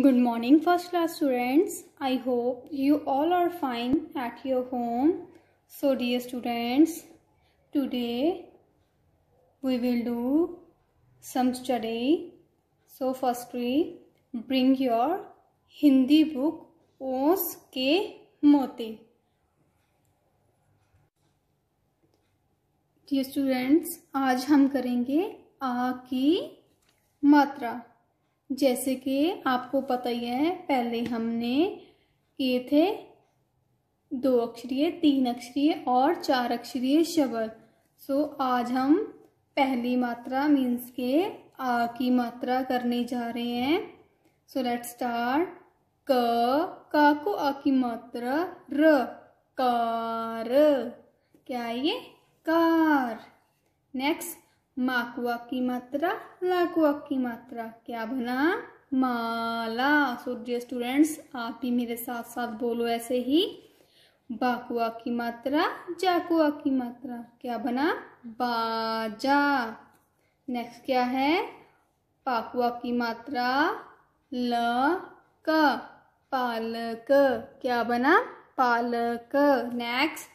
Good morning first class students. I hope you all are fine at your home. So dear students, today we will do some study. So firstly, bring your Hindi book Os Ke Moti. Dear students, आज हम करेंगे आ की मात्रा जैसे कि आपको पता ही है पहले हमने किए थे दो अक्षरीय तीन अक्षरीय और चार अक्षरीय शब्द सो आज हम पहली मात्रा मीन्स के आ की मात्रा करने जा रहे हैं सो लेट स्टार्ट क का को आ की मात्रा र कार क्या है ये कार नेक्स्ट माकुआ की मात्रा लाकुआ की मात्रा क्या बना माला सो डियर स्टूडेंट्स आप भी मेरे साथ साथ बोलो ऐसे ही बाकुआ की मात्रा जाकुआ की मात्रा क्या बना बाजा नेक्स्ट क्या है पाकुआ की मात्रा ल क पालक क्या बना पालक नेक्स्ट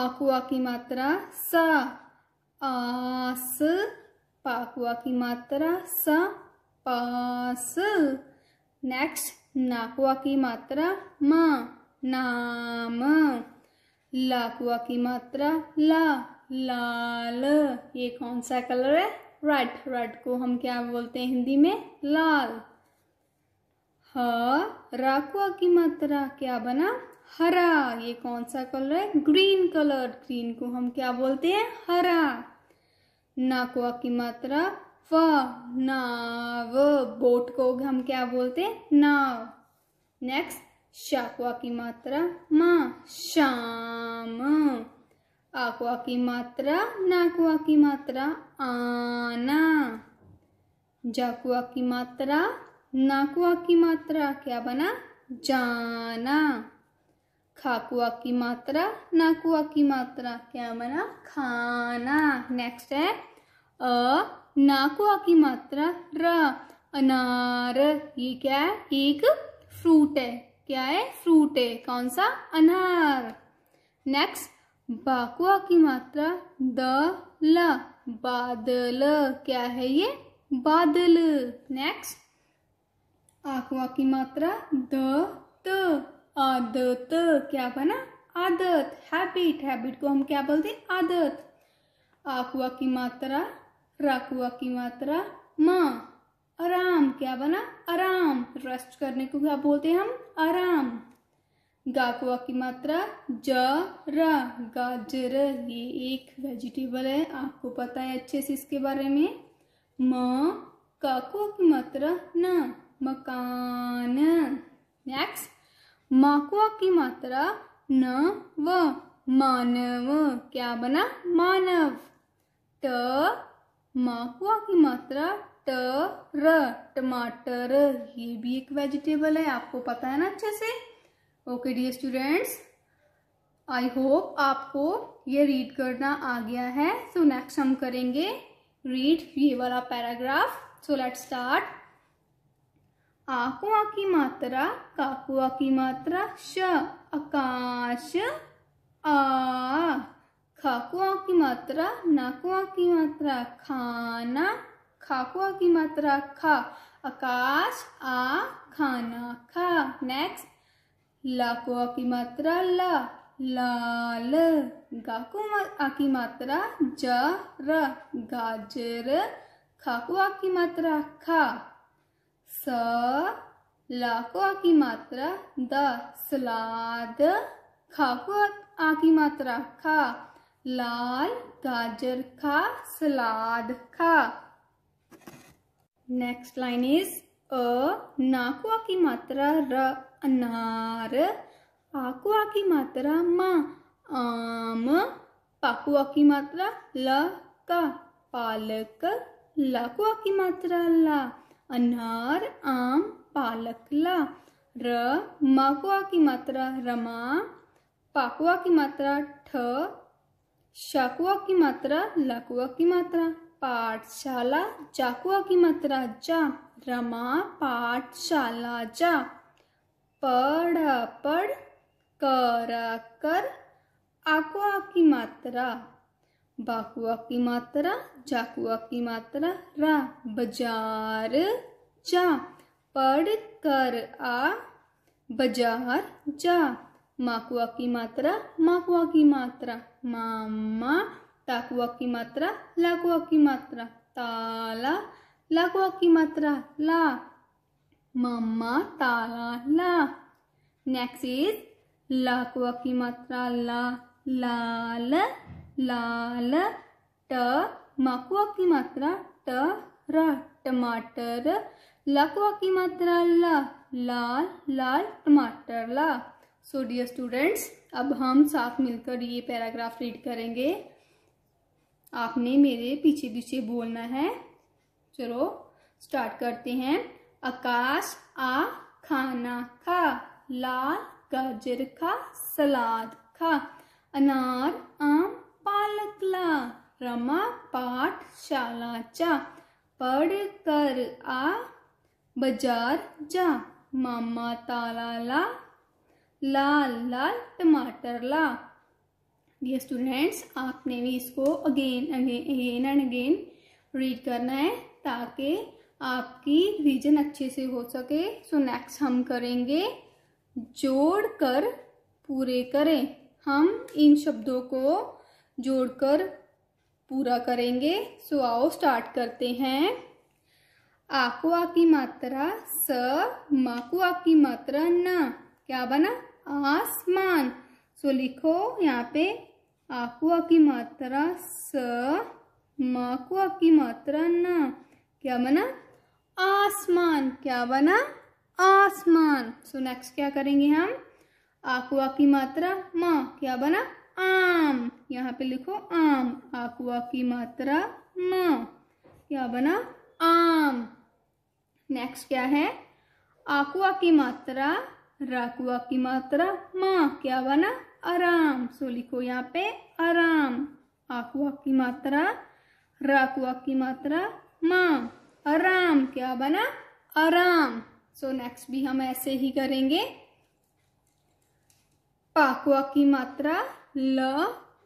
आकुआ की मात्रा सा आस पाकुआ की मात्रा स पास नेक्स्ट नाकुआ की मात्रा म नाम लाकुआ की मात्रा ला लाल ये कौन सा कलर है रेड रेड को हम क्या बोलते हैं हिंदी में लाल ह राकुआ की मात्रा क्या बना हरा ये कौन सा कलर है ग्रीन कलर ग्रीन को हम क्या बोलते हैं हरा नाकुआ की मात्रा फ नाव बोट को हम क्या बोलते हैं नाव नेक्स्ट शाकुआ की मात्रा म शाम आकुआ की मात्रा नाकुआ की मात्रा आना जाकुआ की मात्रा नाकुआ की मात्रा क्या बना जाना खाकुआ की मात्रा नाकुआ की मात्रा क्या बना खाना नेक्स्ट है अ नाकुआ की मात्रा र अनार ये क्या है एक फ्रूट है क्या है फ्रूट है कौन सा अनार नेक्स्ट बाकुआ की मात्रा द ल बादल क्या है ये बादल नेक्स्ट आकुआ की मात्रा द त आदत क्या बना आदत हैबिट हैबिट को हम क्या बोलते हैं आदत आकुआ की मात्रा राकुआ की मात्रा माँ आराम क्या बना आराम रेस्ट करने को क्या बोलते हैं हम आराम गाकुआ की मात्रा ज र गाजर ये एक वेजिटेबल है आपको पता है अच्छे से इसके बारे में म काकुआ की मात्रा न मकान नेक्स्ट माकुआ की मात्रा न व मानव क्या बना मानव ट माकुआ की मात्रा ट र टमाटर ये भी एक वेजिटेबल है आपको पता है ना अच्छे से okay dear students I hope आपको ये रीड करना आ गया है सो so नेक्स्ट हम करेंगे रीड ये वाला पैराग्राफ सो लेट स्टार्ट आकुआ की मात्रा काकुआ की मात्रा श आकाश आ खाकुआ की मात्रा नाकुआ की मात्रा खाना खाकुआ की मात्रा खा आकाश आ खाना खा नेक्स्ट लाकुआ की मात्रा ला लाल गाकुआ की मात्रा ज र गाजर खाकुआ की मात्रा खा स लाको आ की मात्रा द सलाद खा को आ की मात्रा खा लाल गाजर खा सलाद खा नेक्स्ट लाइन इज अ नाकुआ की मात्रा र अनार आकुआ की मात्रा मा आम पाकुआ की मात्रा ल का पालक लाकुआ की मात्रा ला अनार आम पालक ला र माकुआ की मात्रा रमा पाकुआ की मात्रा ठ शाकुआ की मात्रा लाकुआ की मात्रा पाठशाला जाकुआ की मात्रा जा रमा पाठशाला जा पढ़ पढ़ कर कर आकुआ की मात्रा बाकुआ की मात्रा जाकुआ की मात्रा रा बाजार जा पढ़ कर आ बाजार जा माकुआ की मात्रा माकुआ की मात्रा मामा ताकुआ की मात्रा लाकुआ की मात्रा ताला लाकुआ की मात्रा ला मामा ताला ला नेक्स्ट इज लाकुआ की मात्रा ला लाल लाल ट माकुआ की मात्रा ट र टमाटर लकवा की मात्रा ला लाल लाल टमाटर ला सो डियर स्टूडेंट्स अब हम साथ मिलकर ये पैराग्राफ रीड करेंगे आपने मेरे पीछे पीछे बोलना है चलो स्टार्ट करते हैं आकाश आ खाना खा लाल गाजर खा सलाद खा अनार आम ब्रह्मा पाठशाला चा पढ़ कर आ बाजार जा मामा ताला ला लाल लाल टमाटर ला ये स्टूडेंट्स आपने भी इसको again again and again read करना है ताकि आपकी रिविजन अच्छे से हो सके सो so नेक्स्ट हम करेंगे जोड़ कर पूरे करें हम इन शब्दों को जोड़कर पूरा करेंगे सो आओ स्टार्ट करते हैं आकुआ की मात्रा स माकुआ की मात्रा न क्या बना आसमान सो लिखो यहाँ पे आकुआ की मात्रा स माकुआ की मात्रा न क्या बना आसमान क्या बना आसमान सो नेक्स्ट क्या करेंगे हम आकुआ की मात्रा माँ क्या बना आम यहाँ पे लिखो आम आकुआ की मात्रा म क्या बना आम नेक्स्ट क्या है आकुआ की मात्रा राकुआ की मात्रा म क्या बना आराम सो लिखो यहाँ पे आराम आकुआ की मात्रा राकुआ की मात्रा म आराम क्या बना आराम सो नेक्स्ट भी हम ऐसे ही करेंगे पाकुआ की मात्रा ल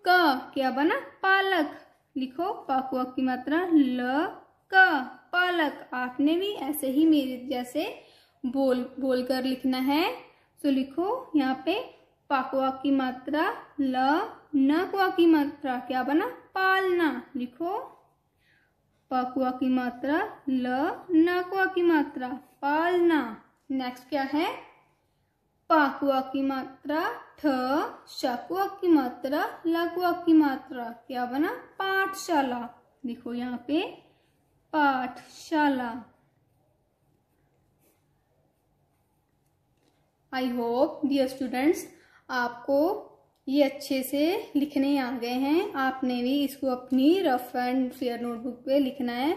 क क्या बना पालक लिखो पाकुआ की मात्रा ल क पालक आपने भी ऐसे ही मेरे जैसे बोल बोल कर लिखना है सो तो लिखो यहाँ पे पाकुआ की मात्रा ल न कुआ की मात्रा क्या बना पालना लिखो पकुआ की मात्रा ल न कुआ की मात्रा पालना नेक्स्ट क्या है पाकुआ की मात्रा ठ शकुआ की मात्रा लकुआ की मात्रा क्या बना पाठशाला देखो यहाँ पे पाठशाला आई होप डियर स्टूडेंट्स आपको ये अच्छे से लिखने आ गए हैं आपने भी इसको अपनी रफ एंड फेयर नोटबुक पे लिखना है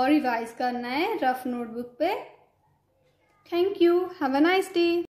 और रिवाइज करना है रफ नोटबुक पे thank you have a nice day